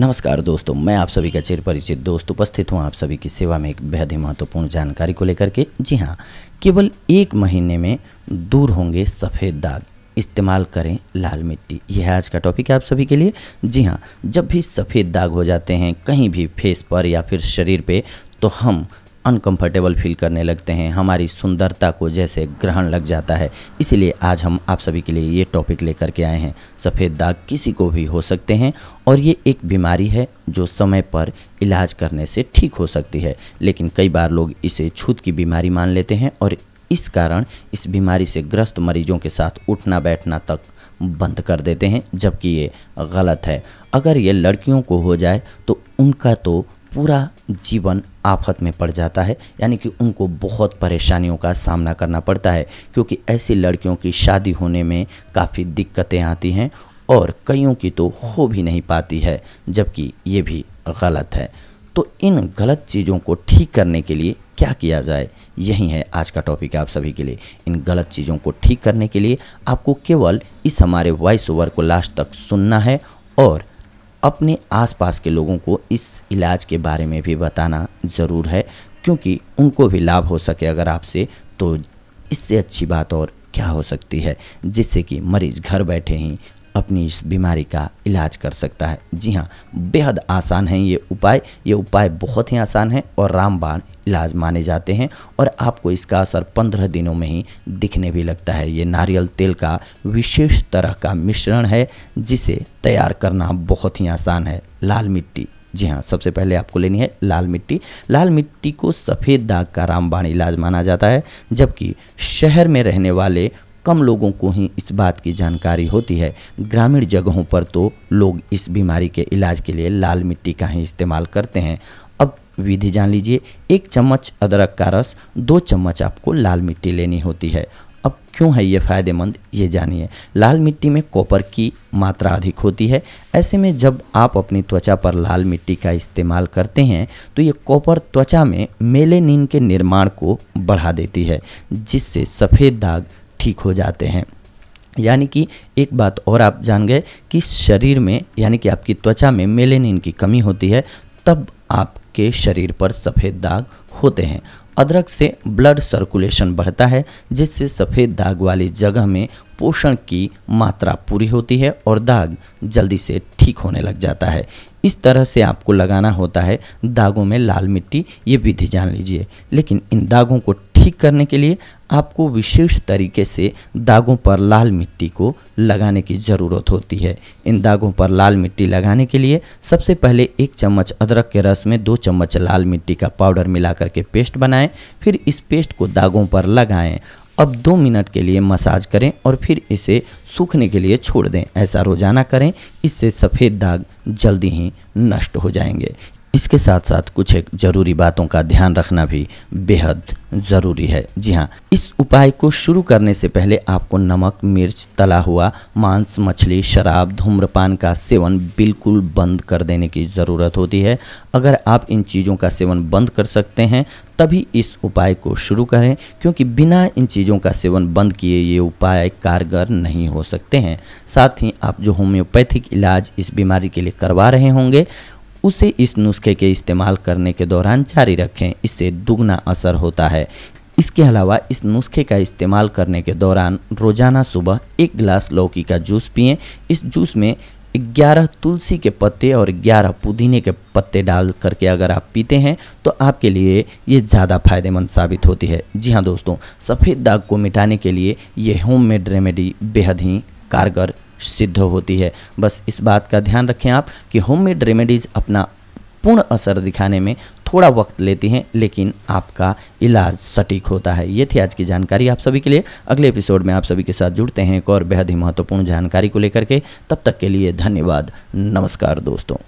नमस्कार दोस्तों मैं आप सभी का चिर परिचित दोस्त उपस्थित हूँ आप सभी की सेवा में एक बेहद ही महत्वपूर्ण जानकारी को लेकर के जी हाँ केवल एक महीने में दूर होंगे सफ़ेद दाग इस्तेमाल करें लाल मिट्टी यह है आज का टॉपिक है आप सभी के लिए जी हाँ जब भी सफ़ेद दाग हो जाते हैं कहीं भी फेस पर या फिर शरीर पर तो हम अनकंफर्टेबल फील करने लगते हैं हमारी सुंदरता को जैसे ग्रहण लग जाता है इसीलिए आज हम आप सभी के लिए ये टॉपिक लेकर के आए हैं सफ़ेद दाग किसी को भी हो सकते हैं और ये एक बीमारी है जो समय पर इलाज करने से ठीक हो सकती है लेकिन कई बार लोग इसे छूत की बीमारी मान लेते हैं और इस कारण इस बीमारी से ग्रस्त मरीजों के साथ उठना बैठना तक बंद कर देते हैं जबकि ये गलत है अगर ये लड़कियों को हो जाए तो उनका तो पूरा जीवन आफत में पड़ जाता है यानी कि उनको बहुत परेशानियों का सामना करना पड़ता है क्योंकि ऐसी लड़कियों की शादी होने में काफ़ी दिक्कतें आती हैं और कईयों की तो हो भी नहीं पाती है जबकि ये भी गलत है तो इन गलत चीज़ों को ठीक करने के लिए क्या किया जाए यही है आज का टॉपिक आप सभी के लिए इन गलत चीज़ों को ठीक करने के लिए आपको केवल इस हमारे वॉइस ओवर को लास्ट तक सुनना है और अपने आसपास के लोगों को इस इलाज के बारे में भी बताना ज़रूर है क्योंकि उनको भी लाभ हो सके अगर आपसे तो इससे अच्छी बात और क्या हो सकती है जिससे कि मरीज घर बैठे ही अपनी इस बीमारी का इलाज कर सकता है जी हाँ बेहद आसान है ये उपाय ये उपाय बहुत ही आसान है और रामबाण इलाज माने जाते हैं और आपको इसका असर पंद्रह दिनों में ही दिखने भी लगता है ये नारियल तेल का विशेष तरह का मिश्रण है जिसे तैयार करना बहुत ही आसान है लाल मिट्टी जी हाँ सबसे पहले आपको लेनी है लाल मिट्टी लाल मिट्टी को सफ़ेद दाग का रामबाण इलाज माना जाता है जबकि शहर में रहने वाले कम लोगों को ही इस बात की जानकारी होती है ग्रामीण जगहों पर तो लोग इस बीमारी के इलाज के लिए लाल मिट्टी का ही इस्तेमाल करते हैं अब विधि जान लीजिए एक चम्मच अदरक का रस दो चम्मच आपको लाल मिट्टी लेनी होती है अब क्यों है ये फ़ायदेमंद ये जानिए लाल मिट्टी में कॉपर की मात्रा अधिक होती है ऐसे में जब आप अपनी त्वचा पर लाल मिट्टी का इस्तेमाल करते हैं तो ये कॉपर त्वचा में मेलेनिन के निर्माण को बढ़ा देती है जिससे सफ़ेद दाग ठीक हो जाते हैं यानी कि एक बात और आप जान गए कि शरीर में यानी कि आपकी त्वचा में मेलेनिन की कमी होती है तब आपके शरीर पर सफ़ेद दाग होते हैं अदरक से ब्लड सर्कुलेशन बढ़ता है जिससे सफ़ेद दाग वाली जगह में पोषण की मात्रा पूरी होती है और दाग जल्दी से ठीक होने लग जाता है इस तरह से आपको लगाना होता है दागों में लाल मिट्टी ये विधि जान लीजिए लेकिन इन दागों को ठीक करने के लिए आपको विशेष तरीके से दागों पर लाल मिट्टी को लगाने की ज़रूरत होती है इन दागों पर लाल मिट्टी लगाने के लिए सबसे पहले एक चम्मच अदरक के रस में दो चम्मच लाल मिट्टी का पाउडर मिला करके पेस्ट बनाएं फिर इस पेस्ट को दागों पर लगाएं अब दो मिनट के लिए मसाज करें और फिर इसे सूखने के लिए छोड़ दें ऐसा रोजाना करें इससे सफ़ेद दाग जल्दी ही नष्ट हो जाएंगे इसके साथ साथ कुछ एक जरूरी बातों का ध्यान रखना भी बेहद ज़रूरी है जी हाँ इस उपाय को शुरू करने से पहले आपको नमक मिर्च तला हुआ मांस मछली शराब धूम्रपान का सेवन बिल्कुल बंद कर देने की ज़रूरत होती है अगर आप इन चीज़ों का सेवन बंद कर सकते हैं तभी इस उपाय को शुरू करें क्योंकि बिना इन चीज़ों का सेवन बंद किए ये उपाय कारगर नहीं हो सकते हैं साथ ही आप जो होम्योपैथिक इलाज इस बीमारी के लिए करवा रहे होंगे उसे इस नुस्खे के इस्तेमाल करने के दौरान जारी रखें इससे दुगना असर होता है इसके अलावा इस नुस्खे का इस्तेमाल करने के दौरान रोज़ाना सुबह एक गिलास लौकी का जूस पिए इस जूस में ग्यारह तुलसी के पत्ते और ग्यारह पुदीने के पत्ते डाल करके अगर आप पीते हैं तो आपके लिए ये ज़्यादा फायदेमंद साबित होती है जी हाँ दोस्तों सफ़ेद दाग को मिटाने के लिए ये होममेड रेमेडी बेहद ही कारगर सिद्ध होती है बस इस बात का ध्यान रखें आप कि होममेड रेमेडीज़ अपना पूर्ण असर दिखाने में थोड़ा वक्त लेती हैं लेकिन आपका इलाज सटीक होता है ये थी आज की जानकारी आप सभी के लिए अगले एपिसोड में आप सभी के साथ जुड़ते हैं एक और बेहद ही महत्वपूर्ण जानकारी को लेकर के तब तक के लिए धन्यवाद नमस्कार दोस्तों